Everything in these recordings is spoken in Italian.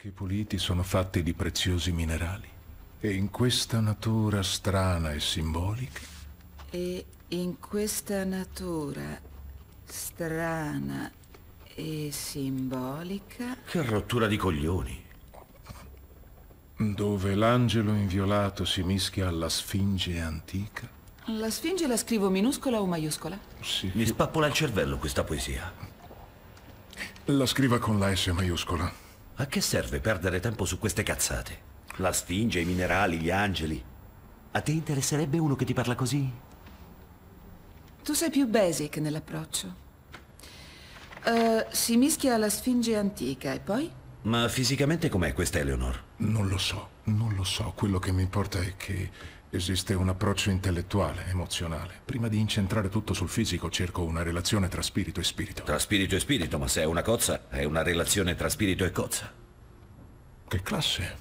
che puliti sono fatti di preziosi minerali. E in questa natura strana e simbolica... E in questa natura strana e simbolica... Che rottura di coglioni! Dove l'angelo inviolato si mischia alla sfinge antica. La sfinge la scrivo minuscola o maiuscola? Sì. Mi spappola il cervello questa poesia. La scriva con la S maiuscola. A che serve perdere tempo su queste cazzate? La sfinge, i minerali, gli angeli. A te interesserebbe uno che ti parla così? Tu sei più basic nell'approccio. Uh, si mischia alla sfinge antica e poi? Ma fisicamente com'è questa Eleonor? Non lo so, non lo so. Quello che mi importa è che esiste un approccio intellettuale, emozionale. Prima di incentrare tutto sul fisico, cerco una relazione tra spirito e spirito. Tra spirito e spirito, ma se è una cozza, è una relazione tra spirito e cozza. Che classe?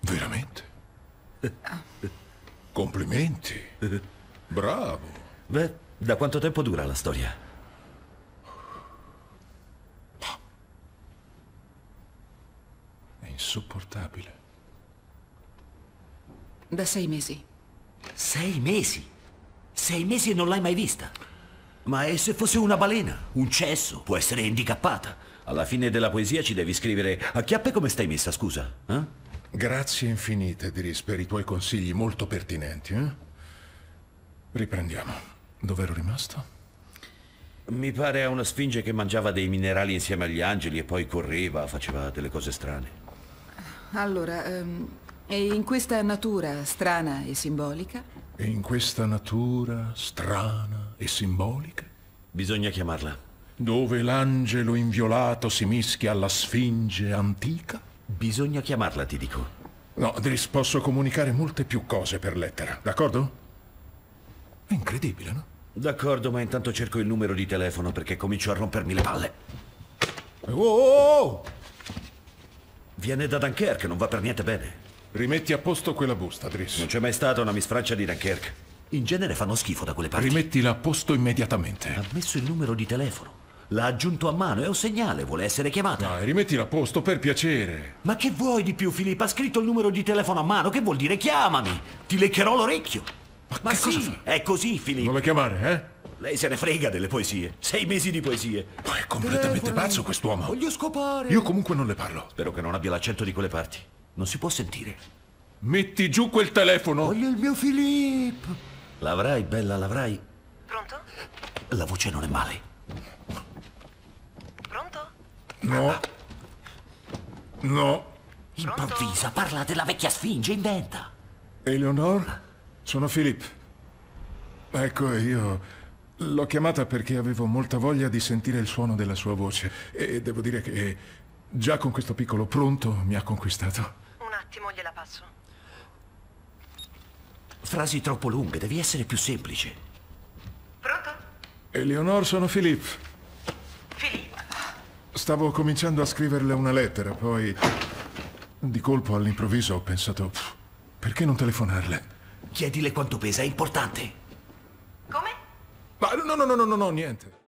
Veramente? Complimenti. Bravo. Beh, da quanto tempo dura la storia? insopportabile. Da sei mesi. Sei mesi? Sei mesi e non l'hai mai vista? Ma e se fosse una balena? Un cesso? Può essere handicappata? Alla fine della poesia ci devi scrivere a chiappe come stai messa, scusa. Eh? Grazie infinite, Diris, per i tuoi consigli molto pertinenti. Eh? Riprendiamo. ero rimasto? Mi pare a una sfinge che mangiava dei minerali insieme agli angeli e poi correva, faceva delle cose strane. Allora, um, e in questa natura strana e simbolica? E in questa natura strana e simbolica? Bisogna chiamarla. Dove l'angelo inviolato si mischia alla sfinge antica? Bisogna chiamarla, ti dico. No, Driss, posso comunicare molte più cose per lettera, d'accordo? È incredibile, no? D'accordo, ma intanto cerco il numero di telefono perché comincio a rompermi le palle. Oh! oh, oh! Viene da Dunkerque, non va per niente bene. Rimetti a posto quella busta, Driss. Non c'è mai stata una misfraccia di Dunkerque. In genere fanno schifo da quelle parti. Rimettila a posto immediatamente. Ha messo il numero di telefono. L'ha aggiunto a mano, è un segnale, vuole essere chiamata. Dai, rimettila a posto, per piacere. Ma che vuoi di più, Filippo? Ha scritto il numero di telefono a mano, che vuol dire chiamami? Ti leccherò l'orecchio. Ma, Ma sì, è così, Filippo. Non la chiamare, eh? Lei se ne frega delle poesie. Sei mesi di poesie. Ma è completamente Telefono. pazzo quest'uomo. Voglio scopare. Io comunque non le parlo. Spero che non abbia l'accento di quelle parti. Non si può sentire. Metti giù quel telefono. Voglio il mio Filippo. L'avrai, bella, l'avrai. Pronto? La voce non è male. Pronto? No. No. Pronto? Improvvisa, parla della vecchia sfinge, inventa. Eleonor? Sono Filippo. Ecco, io L'ho chiamata perché avevo molta voglia di sentire il suono della sua voce e devo dire che già con questo piccolo pronto mi ha conquistato. Un attimo gliela passo. Frasi troppo lunghe, devi essere più semplice. Pronto? Eleonor, sono Philippe. Philippe. Stavo cominciando a scriverle una lettera, poi di colpo all'improvviso ho pensato perché non telefonarle? Chiedile quanto pesa, è importante. Ma no, no, no, no, no, no, niente.